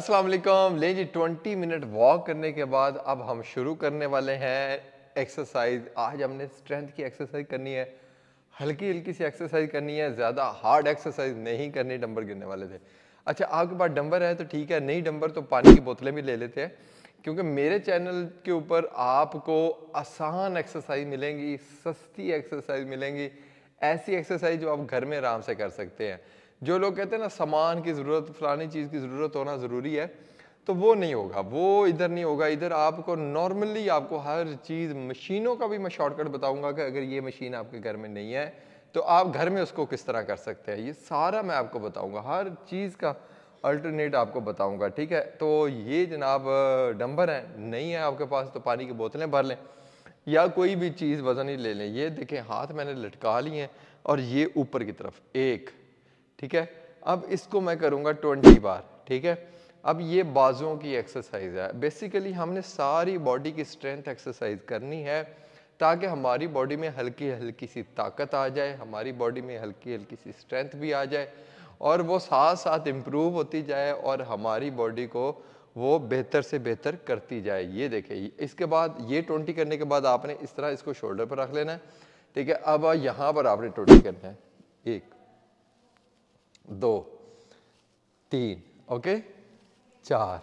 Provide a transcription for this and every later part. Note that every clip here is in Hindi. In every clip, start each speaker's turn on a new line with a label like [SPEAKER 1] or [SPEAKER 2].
[SPEAKER 1] अस्सलाम वालेकुम ले जी ट्वेंटी मिनट वॉक करने के बाद अब हम शुरू करने वाले हैं एक्सरसाइज आज हमने स्ट्रेंथ की एक्सरसाइज करनी है हल्की हल्की सी एक्सरसाइज करनी है ज़्यादा हार्ड एक्सरसाइज नहीं करनी डंबर गिरने वाले थे अच्छा आपके पास डंबर है तो ठीक है नहीं डंबर तो पानी की बोतलें भी ले लेते हैं क्योंकि मेरे चैनल के ऊपर आपको आसान एक्सरसाइज मिलेंगी सस्ती एक्सरसाइज मिलेंगी ऐसी एक्सरसाइज जो आप घर में आराम से कर सकते हैं जो लोग कहते हैं ना सामान की ज़रूरत फलानी चीज़ की ज़रूरत होना ज़रूरी है तो वो नहीं होगा वो इधर नहीं होगा इधर आपको नॉर्मली आपको हर चीज़ मशीनों का भी मैं शॉर्टकट बताऊंगा कि अगर ये मशीन आपके घर में नहीं है तो आप घर में उसको किस तरह कर सकते हैं ये सारा मैं आपको बताऊंगा हर चीज़ का अल्टरनेट आपको बताऊंगा ठीक है तो ये जनाब डंबर हैं नहीं है आपके पास तो पानी की बोतलें भर लें या कोई भी चीज़ वज़न ही ले लें ये देखें हाथ मैंने लटका लिए हैं और ये ऊपर की तरफ एक ठीक है अब इसको मैं करूँगा ट्वेंटी बार ठीक है अब ये बाजुओं की एक्सरसाइज है बेसिकली हमने सारी बॉडी की स्ट्रेंथ एक्सरसाइज करनी है ताकि हमारी बॉडी में हल्की हल्की सी ताकत आ जाए हमारी बॉडी में हल्की हल्की सी स्ट्रेंथ भी आ जाए और वो साथ साथ इम्प्रूव होती जाए और हमारी बॉडी को वो बेहतर से बेहतर करती जाए ये देखें इसके बाद ये ट्वेंटी करने के बाद आपने इस तरह इसको शोल्डर पर रख लेना है ठीक है अब यहाँ पर आपने ट्वेंटी करना है एक दो तीन ओके चार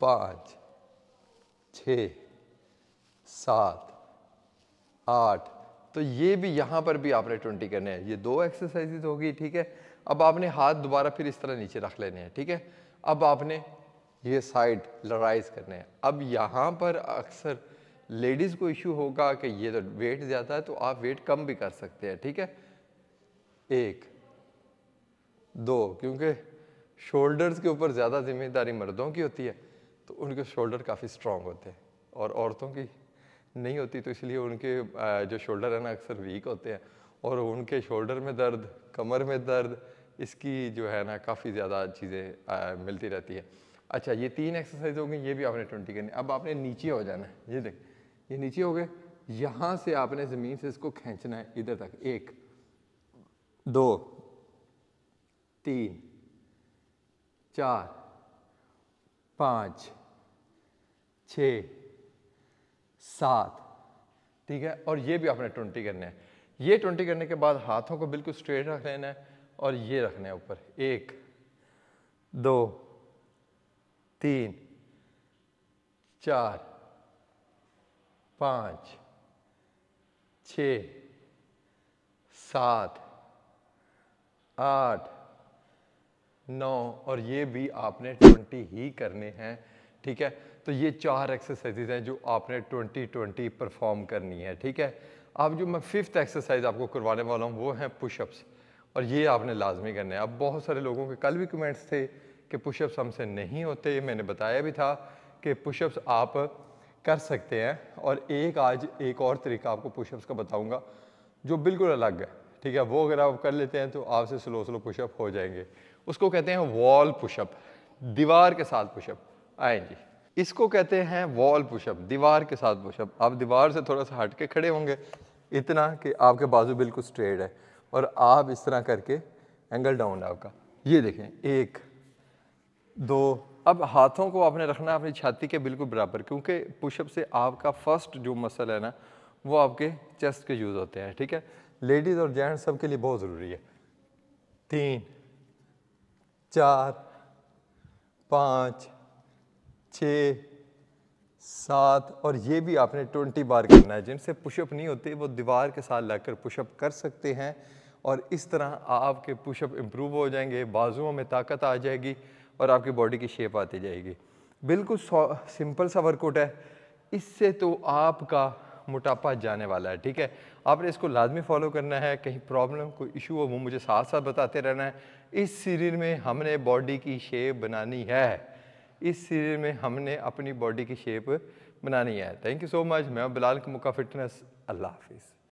[SPEAKER 1] पाँच छ सात आठ तो ये भी यहाँ पर भी आपने ट्वेंटी करने हैं ये दो एक्सरसाइजेज होगी ठीक है अब आपने हाथ दोबारा फिर इस तरह नीचे रख लेने हैं ठीक है अब आपने ये साइड लड़ाइज करने हैं अब यहाँ पर अक्सर लेडीज़ को इशू होगा कि ये तो वेट ज़्यादा है तो आप वेट कम भी कर सकते हैं ठीक है एक दो क्योंकि शोल्डर्स के ऊपर ज़्यादा जिम्मेदारी मर्दों की होती है तो उनके शोल्डर काफ़ी स्ट्रॉन्ग होते हैं और औरतों की नहीं होती तो इसलिए उनके जो शोल्डर है ना अक्सर वीक होते हैं और उनके शोल्डर में दर्द कमर में दर्द इसकी जो है ना काफ़ी ज़्यादा चीज़ें मिलती रहती है अच्छा ये तीन एक्सरसाइज हो गई ये भी आपने ट्वेंटी करनी अब आपने नीचे हो जाना है ये देख ये नीचे हो गए यहाँ से आपने ज़मीन से इसको खींचना है इधर तक एक दो तीन चार पाँच छ सात ठीक है और ये भी आपने ट्वेंटी करना है ये ट्वेंटी करने के बाद हाथों को बिल्कुल स्ट्रेट रख लेना है और ये रखना है ऊपर एक दो तीन चार पाँच छ सात आठ नौ और ये भी आपने ट्वेंटी ही करने हैं ठीक है तो ये चार एक्सरसाइजेज हैं जो आपने ट्वेंटी ट्वेंटी परफॉर्म करनी है ठीक है अब जो मैं फिफ्थ एक्सरसाइज आपको करवाने वाला हूँ वो हैं पुशअप्स और ये आपने लाजमी करने हैं अब बहुत सारे लोगों के कल भी कमेंट्स थे कि पुशअप्स हमसे नहीं होते मैंने बताया भी था कि पुशअप्स आप कर सकते हैं और एक आज एक और तरीका आपको पुशअप्स का बताऊँगा जो बिल्कुल अलग है ठीक है वो अगर आप कर लेते हैं तो आपसे स्लो स्लो पुशअप हो जाएंगे उसको कहते हैं वॉल पुशअप दीवार के साथ पुशअप आएंगी इसको कहते हैं वॉल पुशअप दीवार के साथ पुशअप आप दीवार से थोड़ा सा हट के खड़े होंगे इतना कि आपके बाजू बिल्कुल स्ट्रेट है और आप इस तरह करके एंगल डाउन आपका ये देखें एक दो अब हाथों को आपने रखना अपनी छाती के बिल्कुल बराबर क्योंकि पुशअप से आपका फर्स्ट जो मसल है ना वो आपके चेस्ट के यूज़ होते हैं ठीक है लेडीज़ और जेंट्स सबके लिए बहुत ज़रूरी है तीन चार पाँच छ सात और ये भी आपने ट्वेंटी बार करना है जिनसे पुशअप नहीं होते वो दीवार के साथ कर पुशअप कर सकते हैं और इस तरह आपके पुशअप इम्प्रूव हो जाएंगे बाजुओं में ताकत आ जाएगी और आपकी बॉडी की शेप आती जाएगी बिल्कुल सिंपल सा वर्कआउट है इससे तो आपका मोटापा जाने वाला है ठीक है आपने इसको लाजमी फॉलो करना है कहीं प्रॉब्लम कोई इशू हो वो मुझे साथ साथ बताते रहना है इस शरीर में हमने बॉडी की शेप बनानी है इस शरीर में हमने अपनी बॉडी की शेप बनानी है थैंक यू सो मच मैं बिलाल मुक्का फिटनेस अल्लाह हाफिज़